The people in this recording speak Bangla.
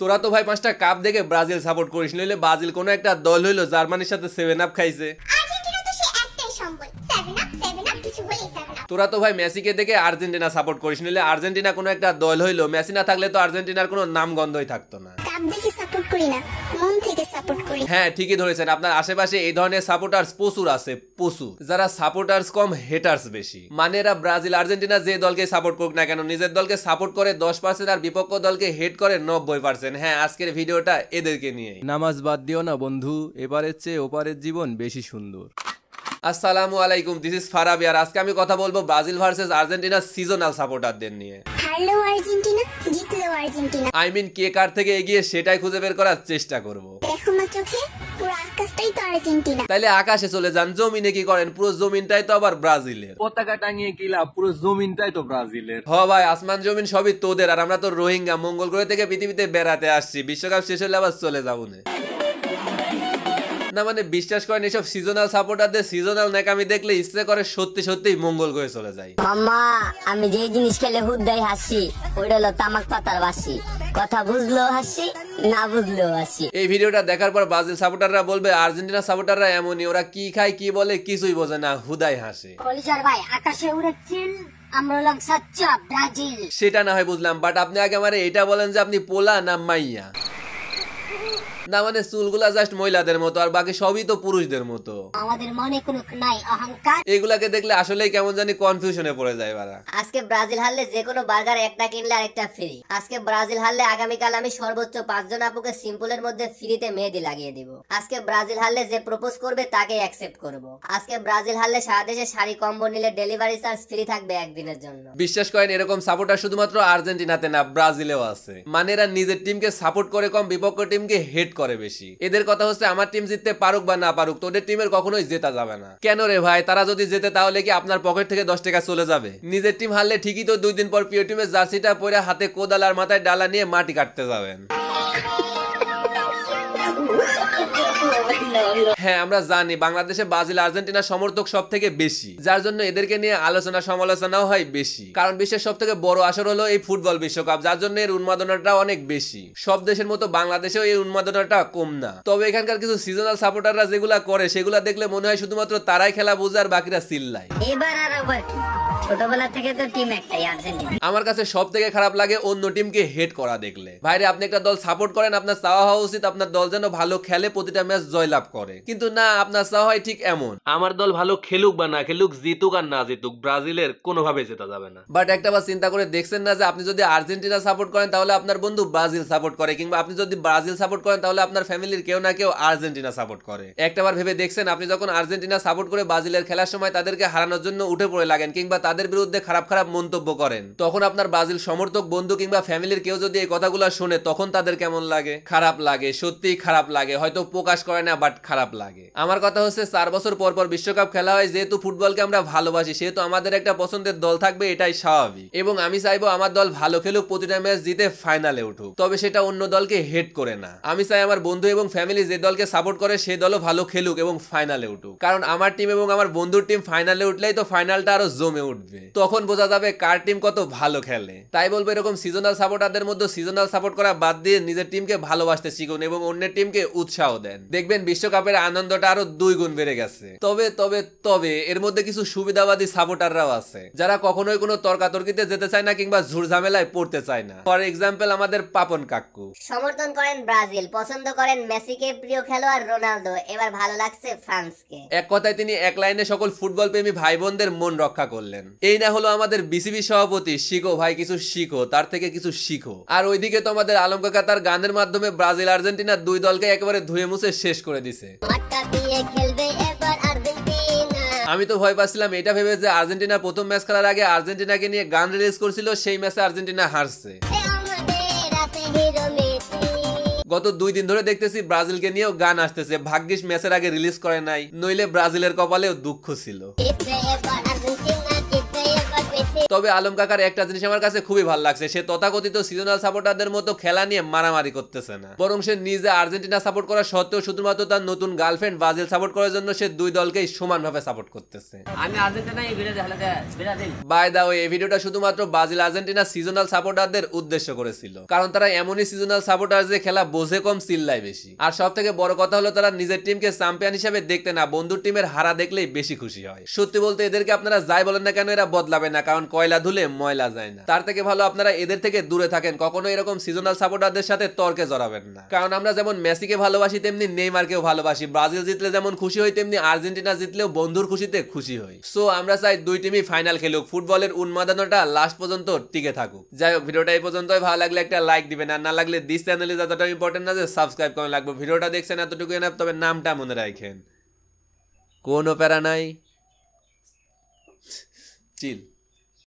তোরা তো ভাই পাঁচটা কাপ দেখে ব্রাজিল সাপোর্ট করিস নইলে ব্রাজিল কোনো একটা দল হইলো জার্মানির সাথে সেভেন আপ খাইছে তোরা তো ভাই মেসিকে দেখে আর্জেন্টিনা সাপোর্ট করিস নিলে আর্জেন্টিনা কোনো একটা দল হইলো মেসি না থাকলে তো আর্জেন্টিনার কোনো নাম গন্ধই থাকতো না হ্যাঁ ঠিকই ধরেছেন আপনার আশেপাশে এই ধরনের সাপোর্টার্স প্রচুর আছে প্রচুর যারা সাপোর্টার্স কম হেটার্স বেশি মানে এরা ব্রাজিল আর্জেন্টিনা যে দলকে সাপোর্ট করুক না কেন নিজের দলকে সাপোর্ট করে দশ পার্সেন্ট আর বিপক্ষ দলকে হেট করে নব্বই পার্সেন্ট হ্যাঁ আজকের ভিডিওটা এদেরকে নিয়ে নামাজ বাদ দিও না বন্ধু এবারের চেয়ে ওপারের জীবন বেশি সুন্দর আসসালামু আলাইকুম দিস ইজ ফারাবি আর আজকে আমি কথা বলবো ব্রাজিল ভার্সেস আর্জেন্টিনা সিজনাল সাপোর্টারদের নিয়ে আর্জেন্টিনা জিতলো আর্জেন্টিনা আই মিন কে কার থেকে এগিয়ে সেটাই খুঁজে বের করার চেষ্টা করব তাহলে আকাশে চলে যান জমিনে কি করেন পুরো জমিনটাই তো আবার ব্রাজিলের পতাকা টাঙিয়ে কিলা পুরো জমিনটাই তো ব্রাজিলের হ ভাই আসমান জমিন সবই তোদের আর আমরা তো রোহিঙ্গা মঙ্গল গ্রহ থেকে পৃথিবীতে বেড়াতে আসছি বিশ্বকাপ শেষ হলে আবার চলে যাবো না না মানে বিশ্বাস করেন এসব সিজনাল সাপোর্টারদের সিজনাল নাকামি দেখলে ইচ্ছে করে সত্যি সত্যি মঙ্গল করে চলে যায় মাম্মা আমি যেই জিনিস খেলে হুদ দেয় হাসি ওইটা হলো তামাক পাতার বাসি কথা বুঝলো হাসি না বুঝলো হাসি এই ভিডিওটা দেখার পর ব্রাজিল সাপোর্টাররা বলবে আর্জেন্টিনা সাপোর্টাররা এমনই ওরা কি খায় কি বলে কিছুই বোঝে না হুদাই হাসে কলিজার ভাই আকাশে উড়ে চিল আমরা হলাম সাচ্চা ব্রাজিল সেটা না হয় বুঝলাম বাট আপনি আগে আমারে এটা বলেন যে আপনি পোলা না মাইয়া না মানে চুলগুলা জাস্ট মহিলাদের মতো আর বাকি সবই তো পুরুষদের মতো আমাদের মনে কোনো নাই অহংকার এগুলাকে দেখলে আসলেই কেমন জানি কনফিউশনে পড়ে যায় আজকে ব্রাজিল হারলে যে কোনো বার্গার একটা কিনলে আরেকটা ফ্রি আজকে ব্রাজিল হারলে আগামীকাল আমি সর্বোচ্চ পাঁচজন আপুকে সিম্পলের মধ্যে ফ্রিতে মেহেদি লাগিয়ে দিব আজকে ব্রাজিল হারলে যে প্রপোজ করবে তাকে অ্যাকসেপ্ট করব আজকে ব্রাজিল হারলে সারা দেশে শাড়ি কম্বো নিলে ডেলিভারি চার্জ ফ্রি থাকবে একদিনের জন্য বিশ্বাস করেন এরকম সাপোর্টার শুধুমাত্র আর্জেন্টিনাতে না ব্রাজিলেও আছে মানে এরা নিজের টিমকে সাপোর্ট করে কম বিপক্ষ টিমকে হেড করে বেশি এদের কথা হচ্ছে আমার টিম জিততে পারুক বা না পারুক তোদের টিমের কখনোই জেতা যাবে না কেন রে ভাই তারা যদি জেতে তাহলে কি আপনার পকেট থেকে দশ টাকা চলে যাবে নিজের টিম হারলে ঠিকই তো দুই দিন পর প্রিয় টিমের জার্সিটা পরে হাতে কোদাল আর মাথায় ডালা নিয়ে মাটি কাটতে যাবেন হ্যাঁ আমরা জানি বাংলাদেশে ব্রাজিল আর্জেন্টিনা সমর্থক সব থেকে বেশি যার জন্য এদেরকে নিয়ে আলোচনা সমালোচনাও হয় বেশি কারণ বিশ্বের সব থেকে বড় আসর হলো এই ফুটবল বিশ্বকাপ যার জন্য এর উন্মাদনাটা অনেক বেশি সব দেশের মতো বাংলাদেশেও এই উন্মাদনাটা কম না তবে এখানকার কিছু সিজনাল সাপোর্টাররা যেগুলা করে সেগুলা দেখলে মনে হয় শুধুমাত্র তারাই খেলা বোঝার বাকিরা সিল্লাই এবার আর আবার আমার কাছে সব থেকে খারাপ লাগে অন্য টিমকে করা দেখলে ভাইরে আপনি একটা দল সাপোর্ট করেন আপনার চাওয়া হওয়া উচিত আপনার দল যেন ভালো খেলে প্রতিটা ম্যাচ জয়লাভ করে কিন্তু না আপনার চাওয়া হয় ঠিক এমন আমার দল ভালো খেলুক বা না খেলুক জিতুক আর না জিতুক ব্রাজিলের কোনোভাবে জেতা যাবে না বাট একটা বার চিন্তা করে দেখছেন না যে আপনি যদি আর্জেন্টিনা সাপোর্ট করেন তাহলে আপনার বন্ধু ব্রাজিল সাপোর্ট করে কিংবা আপনি যদি ব্রাজিল সাপোর্ট করেন তাহলে আপনার ফ্যামিলির কেউ না কেউ আর্জেন্টিনা সাপোর্ট করে বার ভেবে দেখছেন আপনি যখন আর্জেন্টিনা সাপোর্ট করে ব্রাজিলের খেলার সময় তাদেরকে হারানোর জন্য উঠে পড়ে লাগেন কিংবা তাদের বিরুদ্ধে খারাপ খারাপ মন্তব্য করেন তখন আপনার ব্রাজিল সমর্থক বন্ধু কিংবা ফ্যামিলির কেউ যদি এই কথাগুলো শুনে তখন তাদের কেমন লাগে খারাপ লাগে সত্যিই খারাপ লাগে হয়তো প্রকাশ করে না বাট খারাপ লাগে আমার কথা হচ্ছে চার বছর পর পর বিশ্বকাপ খেলা হয় যেহেতু ফুটবলকে আমরা ভালোবাসি সেহেতু আমাদের একটা পছন্দের দল থাকবে এটাই স্বাভাবিক এবং আমি চাইবো আমার দল ভালো খেলুক প্রতিটা ম্যাচ জিতে ফাইনালে উঠুক তবে সেটা অন্য দলকে হেড করে না আমি চাই আমার বন্ধু এবং ফ্যামিলি যে দলকে সাপোর্ট করে সে দলও ভালো খেলুক এবং ফাইনালে উঠুক কারণ আমার টিম এবং আমার বন্ধুর টিম ফাইনালে উঠলেই তো ফাইনালটা আরো জমে উঠবে উঠবে তখন বোঝা যাবে কার টিম কত ভালো খেলে তাই বলবো এরকম সিজনাল সাপোর্টারদের মধ্যে সিজনাল সাপোর্ট করা বাদ দিয়ে নিজের টিমকে ভালোবাসতে শিখুন এবং অন্যের টিমকে উৎসাহ দেন দেখবেন বিশ্বকাপের আনন্দটা আরো দুই গুণ বেড়ে গেছে তবে তবে তবে এর মধ্যে কিছু সুবিধাবাদী সাপোর্টাররাও আছে যারা কখনোই কোনো তর্কাতর্কিতে যেতে চায় না কিংবা ঝুর ঝামেলায় পড়তে চায় না ফর এক্সাম্পল আমাদের পাপন কাকু সমর্থন করেন ব্রাজিল পছন্দ করেন মেসিকে প্রিয় খেলোয়াড় রোনালদো এবার ভালো লাগছে ফ্রান্সকে এক কথায় তিনি এক লাইনে সকল ফুটবল প্রেমী ভাই বোনদের মন রক্ষা করলেন এই না হলো আমাদের বিসিবি সভাপতি শিখো ভাই কিছু শিখো তার থেকে কিছু শিখো আর ওইদিকে তো আমাদের আলম কাকা তার গানের মাধ্যমে ব্রাজিল আর্জেন্টিনা দুই দলকে একেবারে ধুয়ে মুছে শেষ করে দিছে আমি তো ভয় পাচ্ছিলাম এটা ভেবে যে আর্জেন্টিনা প্রথম ম্যাচ খেলার আগে আর্জেন্টিনাকে নিয়ে গান রিলিজ করছিল সেই ম্যাচে আর্জেন্টিনা হারছে গত দুই দিন ধরে দেখতেছি ব্রাজিলকে নিয়েও গান আসতেছে ভাগ্যিস ম্যাচের আগে রিলিজ করে নাই নইলে ব্রাজিলের কপালেও দুঃখ ছিল তবে আলম কাকার একটা জিনিস আমার কাছে খুবই ভালো লাগছে সে তথাকথিত সিজনাল সাপোর্টারদের মতো খেলা নিয়ে মারামারি করতেছে না বরং সে নিজে আর্জেন্টিনা সাপোর্ট করা সত্ত্বেও শুধুমাত্র তার নতুন গার্লফ্রেন্ড ব্রাজিল সাপোর্ট করার জন্য সে দুই দলকেই সমানভাবে সাপোর্ট করতেছে বাই দা ভিডিওটা শুধুমাত্র ব্রাজিল আর্জেন্টিনা সিজনাল সাপোর্টারদের উদ্দেশ্য করেছিল কারণ তারা এমনই সিজনাল সাপোর্টার যে খেলা বোঝে কম চিল্লায় বেশি আর সব থেকে বড় কথা হলো তারা নিজের টিমকে চ্যাম্পিয়ন হিসেবে দেখতে না বন্ধুর টিমের হারা দেখলেই বেশি খুশি হয় সত্যি বলতে এদেরকে আপনারা যাই বলেন না কেন এরা বদলাবে না কারণ ময়লা ধুলে ময়লা যায় না তার থেকে ভালো আপনারা এদের থেকে দূরে থাকেন কখনো এরকম সিজনাল সাপোর্টারদের সাথে তর্কে জড়াবেন না কারণ আমরা যেমন মেসিকে ভালোবাসি তেমনি নেইমারকেও ভালোবাসি ব্রাজিল জিতলে যেমন খুশি হই তেমনি আর্জেন্টিনা জিতলেও বন্ধুর খুশিতে খুশি হই সো আমরা চাই দুই টিমই ফাইনাল খেলুক ফুটবলের উন্মাদনাটা লাস্ট পর্যন্ত টিকে থাকুক যাই হোক ভিডিওটা এই পর্যন্তই ভালো লাগলে একটা লাইক দিবেন আর না লাগলে দিস চ্যানেলে যতটা ইম্পর্টেন্ট না যে সাবস্ক্রাইব করা লাগবে ভিডিওটা দেখছেন এতটুকু এনাফ তবে নামটা মনে রাখেন কোনো প্যারা নাই চিল